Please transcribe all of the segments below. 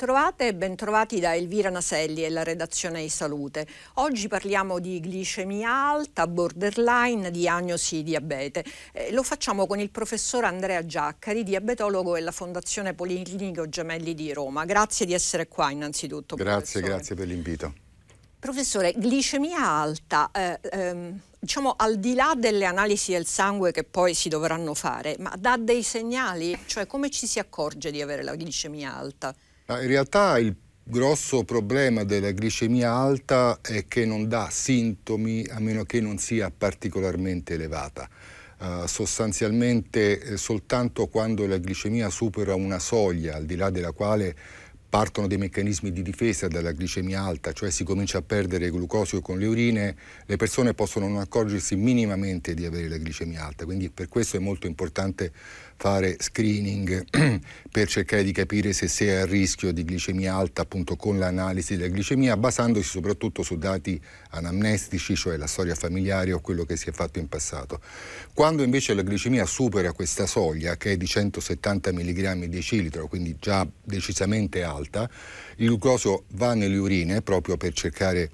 bentrovate e bentrovati da Elvira Naselli e la redazione di Salute. Oggi parliamo di glicemia alta, borderline, diagnosi diabete. Eh, lo facciamo con il professor Andrea Giaccari, diabetologo della Fondazione Policlinico Gemelli di Roma. Grazie di essere qua innanzitutto. Grazie, professore. grazie per l'invito. Professore, glicemia alta, eh, ehm, diciamo al di là delle analisi del sangue che poi si dovranno fare, ma dà dei segnali? Cioè come ci si accorge di avere la glicemia alta? Ah, in realtà il grosso problema della glicemia alta è che non dà sintomi a meno che non sia particolarmente elevata. Uh, sostanzialmente eh, soltanto quando la glicemia supera una soglia al di là della quale partono dei meccanismi di difesa dalla glicemia alta, cioè si comincia a perdere glucosio con le urine, le persone possono non accorgersi minimamente di avere la glicemia alta, quindi per questo è molto importante fare screening per cercare di capire se si è a rischio di glicemia alta appunto con l'analisi della glicemia basandosi soprattutto su dati anamnestici, cioè la storia familiare o quello che si è fatto in passato. Quando invece la glicemia supera questa soglia che è di 170 mg/decilitro, quindi già decisamente alta, alta, il glucosio va nelle urine proprio per cercare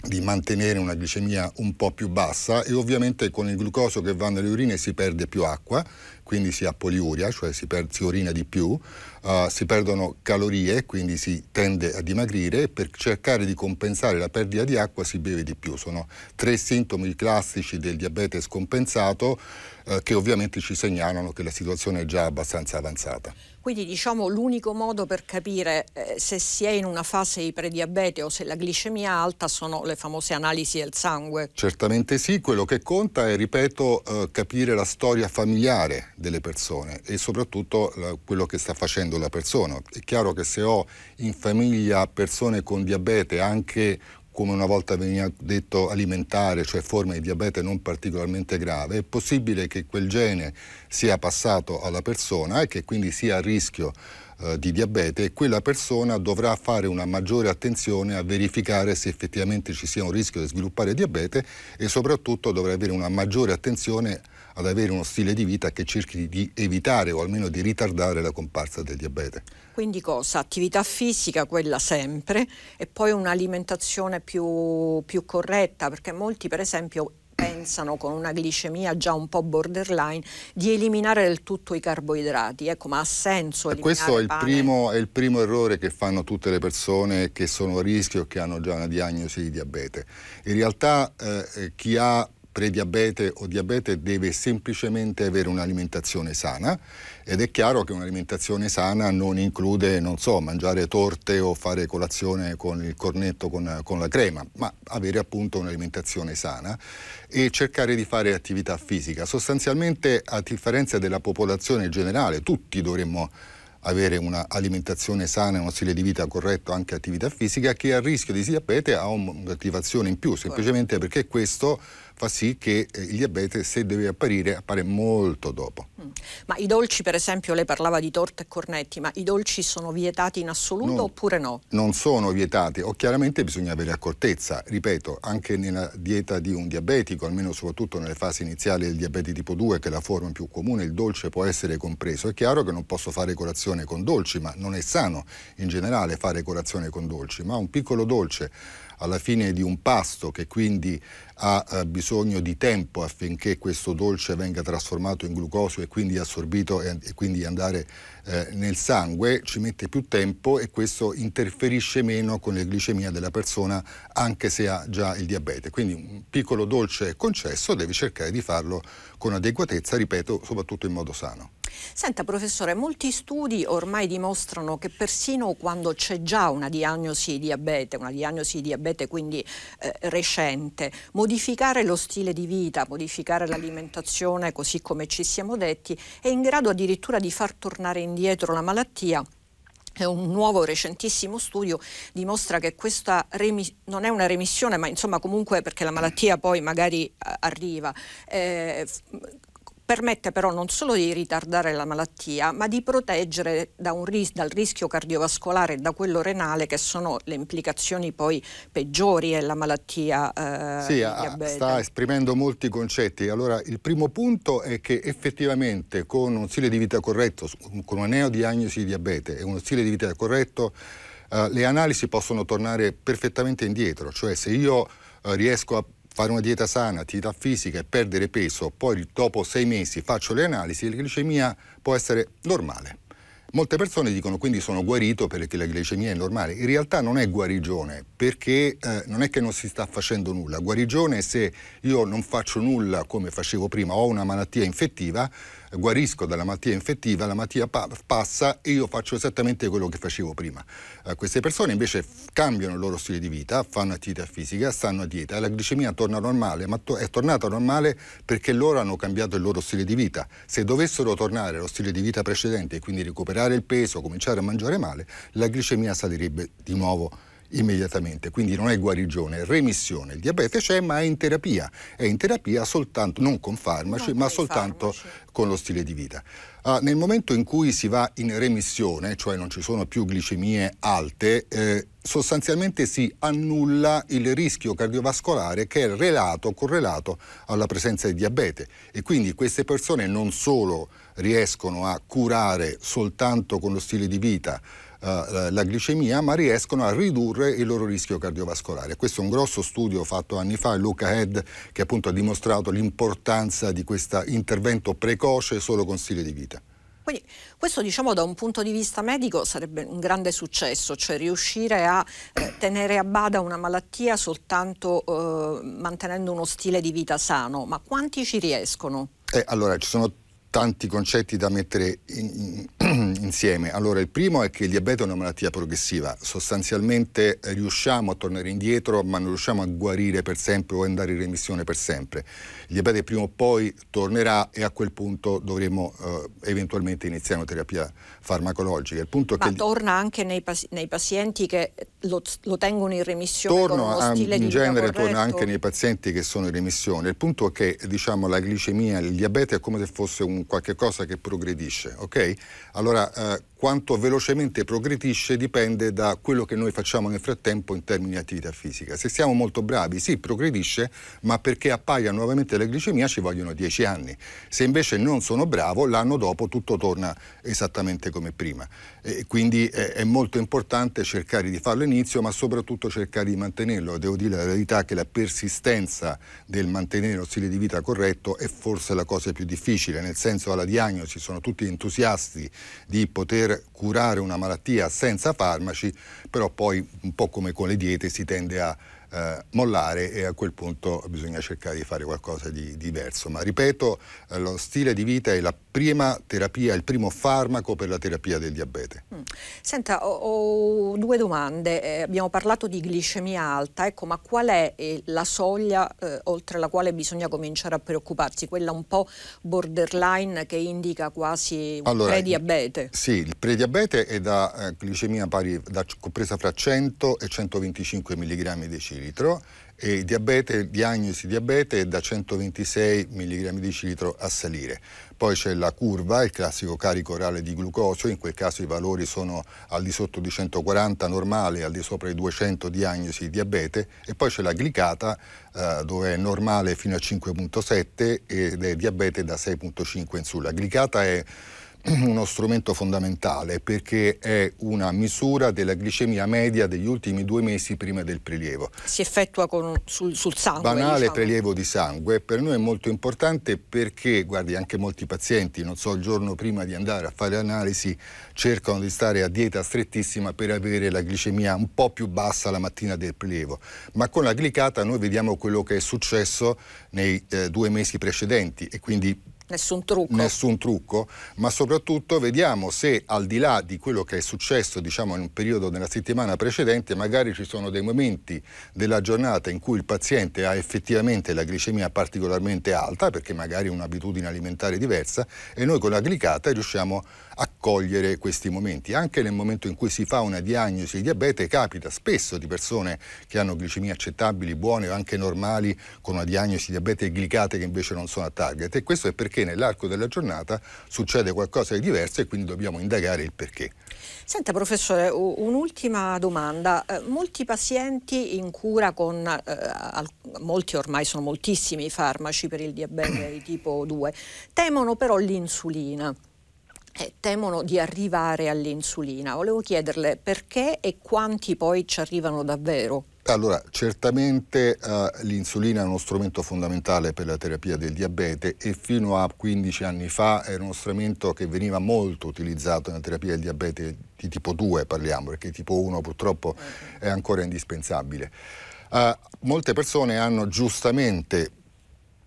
di mantenere una glicemia un po' più bassa e ovviamente con il glucosio che va nelle urine si perde più acqua quindi si ha poliuria, cioè si, per, si orina di più, uh, si perdono calorie, quindi si tende a dimagrire e per cercare di compensare la perdita di acqua si beve di più. Sono tre sintomi classici del diabete scompensato uh, che ovviamente ci segnalano che la situazione è già abbastanza avanzata. Quindi diciamo l'unico modo per capire eh, se si è in una fase di prediabete o se la glicemia è alta sono le famose analisi del sangue. Certamente sì, quello che conta è, ripeto, eh, capire la storia familiare delle persone e soprattutto quello che sta facendo la persona. È chiaro che se ho in famiglia persone con diabete anche come una volta veniva detto alimentare, cioè forme di diabete non particolarmente grave, è possibile che quel gene sia passato alla persona e che quindi sia a rischio eh, di diabete e quella persona dovrà fare una maggiore attenzione a verificare se effettivamente ci sia un rischio di sviluppare diabete e soprattutto dovrà avere una maggiore attenzione ad avere uno stile di vita che cerchi di evitare o almeno di ritardare la comparsa del diabete. Quindi cosa? Attività fisica, quella sempre, e poi un'alimentazione più, più corretta, perché molti per esempio pensano con una glicemia già un po' borderline di eliminare del tutto i carboidrati. Ecco, ma ha senso eliminare Questo è il, primo, è il, primo, errore che fanno tutte le persone che sono a rischio e che hanno già una diagnosi di diabete. In realtà eh, eh chi ha prediabete o diabete deve semplicemente avere un'alimentazione sana ed è chiaro che un'alimentazione sana non include, non so, mangiare torte o fare colazione con il cornetto con, con la crema, ma avere appunto un'alimentazione sana e cercare di fare attività fisica. Sostanzialmente a differenza della popolazione generale, tutti dovremmo avere un'alimentazione sana, uno stile di vita corretto, anche attività fisica, che a rischio di diabete ha un'attivazione in più, certo. semplicemente perché questo fa sì che eh, il diabete se deve apparire appare molto dopo. Mm. Ma i dolci per esempio, lei parlava di torta e cornetti, ma i dolci sono vietati in assoluto non, oppure no? Non sono vietati o chiaramente bisogna avere accortezza, ripeto, anche nella dieta di un diabetico, almeno soprattutto nelle fasi iniziali del diabete tipo 2 che è la forma più comune, il dolce può essere compreso. È chiaro che non posso fare colazione con dolci, ma non è sano in generale fare colazione con dolci, ma un piccolo dolce alla fine di un pasto che quindi ha eh, bisogno di tempo affinché questo dolce venga trasformato in glucosio e quindi assorbito e, quindi andare eh, nel sangue, ci mette più tempo e questo interferisce meno con la glicemia della persona anche se ha già il diabete. Quindi un piccolo dolce concesso devi cercare di farlo con adeguatezza, ripeto, soprattutto in modo sano. Senta professore, molti studi ormai dimostrano che persino quando c'è già una diagnosi di diabete, una diagnosi di diabete quindi eh, recente, modificare lo stile di vita, modificare l'alimentazione, così come ci siamo detti, è in grado addirittura di far tornare indietro la malattia un nuovo recentissimo studio dimostra che questa non è una remissione, ma insomma comunque perché la malattia poi magari eh, arriva, eh, permette però non solo di ritardare la malattia, ma di proteggere da ris- dal rischio cardiovascolare e da quello renale, che sono le implicazioni poi peggiori della eh, malattia eh, sì, diabete. sta esprimendo molti concetti. Allora, il primo punto è che effettivamente con un stile di vita corretto, con una neodiagnosi di diabete e uno stile di vita corretto, eh, le analisi possono tornare perfettamente indietro, cioè se io eh, riesco a fare una dieta sana, attività fisica e perdere peso, poi dopo sei mesi faccio le analisi, la glicemia può essere normale. Molte persone dicono quindi sono guarito perché la glicemia è normale. In realtà non è guarigione perché eh, non è che non si sta facendo nulla. Guarigione è se io non faccio nulla come facevo prima, ho una malattia infettiva, guarisco dalla malattia infettiva, la malattia pa- passa e io faccio esattamente quello che facevo prima. Eh, queste persone invece cambiano il loro stile di vita, fanno attività fisica, stanno a dieta e la glicemia torna normale, ma to- è tornata normale perché loro hanno cambiato il loro stile di vita. Se dovessero tornare allo stile di vita precedente e quindi recuperare il peso, cominciare a mangiare male, la glicemia salirebbe di nuovo immediatamente, quindi non è guarigione, è remissione. Il diabete c'è ma è in terapia, è in terapia soltanto, non con farmaci, non ma soltanto farmaci. con lo stile di vita. Ah, nel momento in cui si va in remissione, cioè non ci sono più glicemie alte, eh, sostanzialmente si annulla il rischio cardiovascolare che è relato, correlato alla presenza di diabete e quindi queste persone non solo riescono a curare soltanto con lo stile di vita, eh, la glicemia, ma riescono a ridurre il loro rischio cardiovascolare. Questo è un grosso studio fatto anni fa, Luca Head, che appunto ha dimostrato l'importanza di questo intervento precoce solo con stile di vita. Quindi questo diciamo da un punto di vista medico sarebbe un grande successo, cioè riuscire a eh, tenere a bada una malattia soltanto eh, mantenendo uno stile di vita sano, ma quanti ci riescono? Eh, allora, ci sono tanti concetti da mettere in, in, insieme. Allora, il primo è che il diabete è una malattia progressiva. Sostanzialmente eh, riusciamo a tornare indietro, ma non riusciamo a guarire per sempre o andare in remissione per sempre. Il diabete prima o poi tornerà e a quel punto dovremo eh, eventualmente iniziare una terapia farmacologica. Il punto ma è che torna anche nei, pas- nei pazienti che lo, lo, tengono in remissione torno a, in genere torna anche nei pazienti che sono in remissione. Il punto è che diciamo, la glicemia, il diabete è come se fosse un qualche cosa che progredisce, ok? Allora, eh, quanto velocemente progredisce dipende da quello che noi facciamo nel frattempo in termini di attività fisica. Se siamo molto bravi, sì, progredisce, ma perché appaia nuovamente la glicemia ci vogliono 10 anni. Se invece non sono bravo, l'anno dopo tutto torna esattamente come prima. E quindi è, molto importante cercare di farlo inizio, ma soprattutto cercare di mantenerlo. Devo dire la verità che la persistenza del mantenere lo stile di vita corretto è forse la cosa più difficile, nel senso alla diagnosi sono tutti entusiasti di poter per curare una malattia senza farmaci, però poi un po' come con le diete si tende a eh, mollare e a quel punto bisogna cercare di fare qualcosa di, diverso. Ma ripeto, eh, lo stile di vita è la prima terapia, il primo farmaco per la terapia del diabete. Mm. Senta, ho, ho, due domande. Eh, abbiamo parlato di glicemia alta, ecco, ma qual è eh, la soglia eh, oltre la quale bisogna cominciare a preoccuparsi? Quella un po' borderline che indica quasi un allora, prediabete. Sì, il prediabete è da eh, glicemia pari, da, compresa fra 100 e 125 mg di cibo millilitro e diabete, diagnosi diabete da 126 mg di cilitro a salire. Poi c'è la curva, il classico carico orale di glucosio, in quel caso i valori sono al di sotto di 140 normale, al di sopra di 200 diagnosi di diabete e poi c'è la glicata eh, dove è normale fino a 5.7 ed è diabete da 6.5 in su. La glicata è uno strumento fondamentale perché è una misura della glicemia media degli ultimi due mesi prima del prelievo. Si effettua con, sul, sul, sangue? Banale diciamo. prelievo di sangue. Per noi è molto importante perché, guardi, anche molti pazienti, non so, il giorno prima di andare a fare analisi, cercano di stare a dieta strettissima per avere la glicemia un po' più bassa la mattina del prelievo. Ma con la glicata noi vediamo quello che è successo nei eh, due mesi precedenti e quindi Nessun trucco. Nessun trucco, ma soprattutto vediamo se al di là di quello che è successo diciamo, in un periodo della settimana precedente, magari ci sono dei momenti della giornata in cui il paziente ha effettivamente la glicemia particolarmente alta, perché magari ha un'abitudine alimentare diversa, e noi con la glicata riusciamo a cogliere questi momenti. Anche nel momento in cui si fa una diagnosi di diabete capita spesso di persone che hanno glicemie accettabili, buone o anche normali con una diagnosi di diabete glicate che invece non sono a target e questo è perché nell'arco della giornata succede qualcosa di diverso e quindi dobbiamo indagare il perché. Senta professore, un'ultima domanda. Eh, molti pazienti in cura con, eh, molti ormai sono moltissimi i farmaci per il diabete di tipo 2, temono però l'insulina. Eh, temono di arrivare all'insulina. Volevo chiederle perché e quanti poi ci arrivano davvero? Allora, certamente eh, l'insulina è uno strumento fondamentale per la terapia del diabete e fino a 15 anni fa era uno strumento che veniva molto utilizzato nella terapia del diabete di tipo 2, parliamo, perché tipo 1 purtroppo è ancora indispensabile. Uh, molte persone hanno giustamente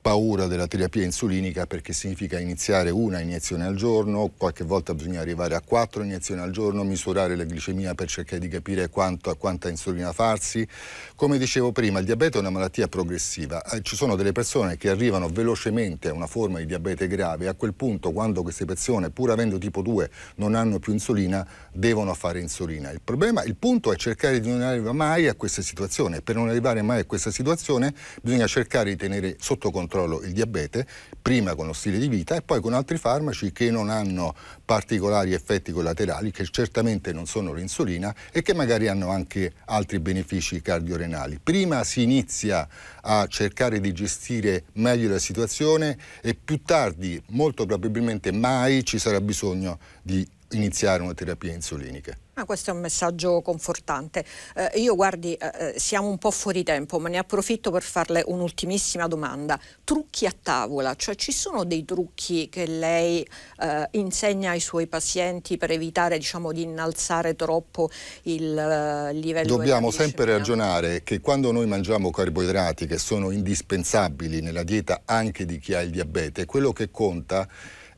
paura della terapia insulinica perché significa iniziare una iniezione al giorno, qualche volta bisogna arrivare a quattro iniezioni al giorno, misurare la glicemia per cercare di capire quanto, a quanta insulina farsi. Come dicevo prima, il diabete è una malattia progressiva, eh, ci sono delle persone che arrivano velocemente a una forma di diabete grave e a quel punto quando queste persone, pur avendo tipo 2, non hanno più insulina, devono fare insulina. Il problema, il punto è cercare di non arrivare mai a questa situazione, per non arrivare mai a questa situazione bisogna cercare di tenere sotto controllo controllo il diabete, prima con lo stile di vita e poi con altri farmaci che non hanno particolari effetti collaterali, che certamente non sono l'insulina e che magari hanno anche altri benefici cardiorenali. Prima si inizia a cercare di gestire meglio la situazione e più tardi, molto probabilmente mai, ci sarà bisogno di iniziare una terapia insulinica. Ah, questo è un messaggio confortante. Eh, io guardi, eh, eh, siamo un po' fuori tempo, ma ne approfitto per farle un'ultimissima domanda. Trucchi a tavola, cioè ci sono dei trucchi che lei eh, insegna ai suoi pazienti per evitare diciamo, di innalzare troppo il eh, livello? di... Dobbiamo sempre ragionare che quando noi mangiamo carboidrati che sono indispensabili nella dieta anche di chi ha il diabete, quello che conta è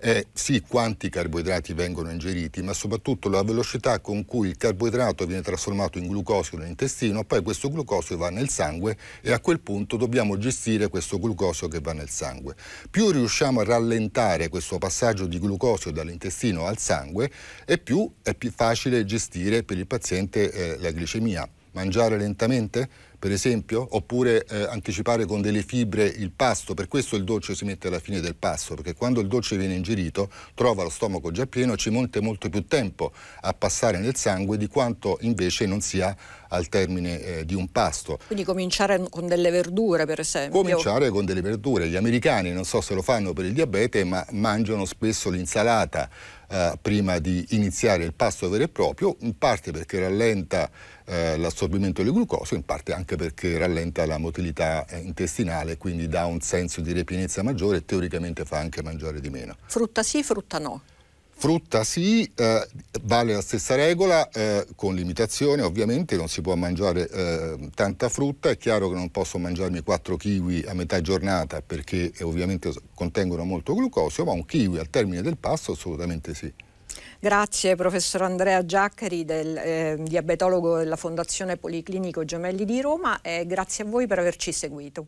è eh, sì quanti carboidrati vengono ingeriti, ma soprattutto la velocità con cui il carboidrato viene trasformato in glucosio nell'intestino, poi questo glucosio va nel sangue e a quel punto dobbiamo gestire questo glucosio che va nel sangue. Più riusciamo a rallentare questo passaggio di glucosio dall'intestino al sangue e più è più facile gestire per il paziente eh, la glicemia. Mangiare lentamente? per esempio, oppure eh, anticipare con delle fibre il pasto, per questo il dolce si mette alla fine del pasto, perché quando il dolce viene ingerito trova lo stomaco già pieno e ci monte molto più tempo a passare nel sangue di quanto invece non sia al termine eh, di un pasto. Quindi cominciare con delle verdure, per esempio. Cominciare con delle verdure. Gli americani, non so se lo fanno per il diabete, ma mangiano spesso l'insalata eh, prima di iniziare il pasto vero e proprio, in parte perché rallenta eh, l'assorbimento del glucosio, in parte anche perché rallenta la motilità eh, intestinale, quindi dà un senso di repinezza maggiore e teoricamente fa anche mangiare di meno. Frutta sì, frutta no. Frutta sì, eh, vale la stessa regola, eh, con limitazione ovviamente, non si può mangiare eh, tanta frutta, è chiaro che non posso mangiarmi 4 kiwi a metà giornata perché eh, ovviamente contengono molto glucosio, ma un kiwi al termine del pasto assolutamente sì. Grazie professor Andrea Giaccheri, del, eh, diabetologo della Fondazione Policlinico Gemelli di Roma e grazie a voi per averci seguito.